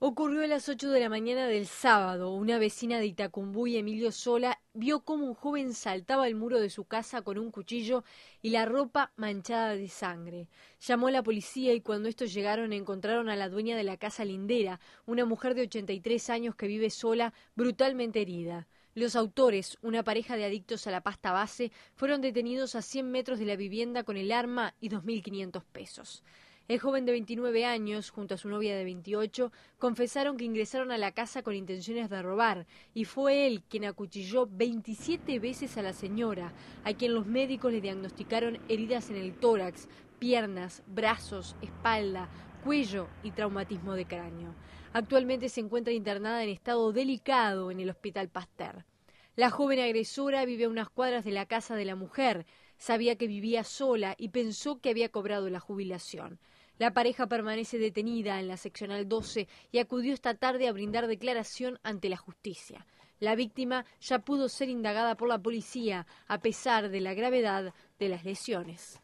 Ocurrió a las 8 de la mañana del sábado. Una vecina de y Emilio Sola, vio cómo un joven saltaba el muro de su casa con un cuchillo y la ropa manchada de sangre. Llamó a la policía y cuando estos llegaron encontraron a la dueña de la casa lindera, una mujer de 83 años que vive sola, brutalmente herida. Los autores, una pareja de adictos a la pasta base, fueron detenidos a 100 metros de la vivienda con el arma y 2.500 pesos. El joven de 29 años, junto a su novia de 28, confesaron que ingresaron a la casa con intenciones de robar y fue él quien acuchilló 27 veces a la señora, a quien los médicos le diagnosticaron heridas en el tórax, piernas, brazos, espalda, cuello y traumatismo de cráneo. Actualmente se encuentra internada en estado delicado en el Hospital Pasteur. La joven agresora vive a unas cuadras de la casa de la mujer, sabía que vivía sola y pensó que había cobrado la jubilación. La pareja permanece detenida en la seccional 12 y acudió esta tarde a brindar declaración ante la justicia. La víctima ya pudo ser indagada por la policía a pesar de la gravedad de las lesiones.